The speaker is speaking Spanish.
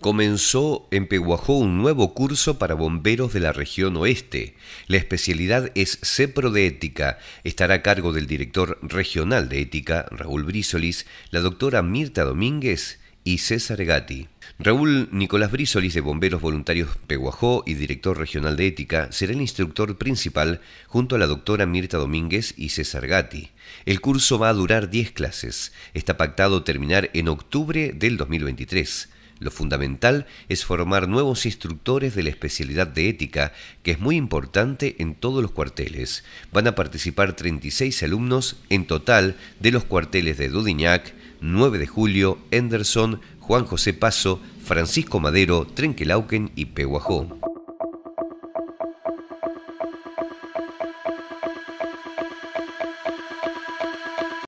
comenzó en Peguajó un nuevo curso para bomberos de la región oeste. La especialidad es CEPRO de Ética. Estará a cargo del director regional de Ética, Raúl Brízolis, la doctora Mirta Domínguez y César Gatti. Raúl Nicolás Brízolis de Bomberos Voluntarios Peguajó y director regional de Ética será el instructor principal junto a la doctora Mirta Domínguez y César Gatti. El curso va a durar 10 clases. Está pactado terminar en octubre del 2023. Lo fundamental es formar nuevos instructores de la especialidad de ética, que es muy importante en todos los cuarteles. Van a participar 36 alumnos en total de los cuarteles de Dudignac, 9 de Julio, Henderson, Juan José Paso, Francisco Madero, Trenquelauken y Pehuajó.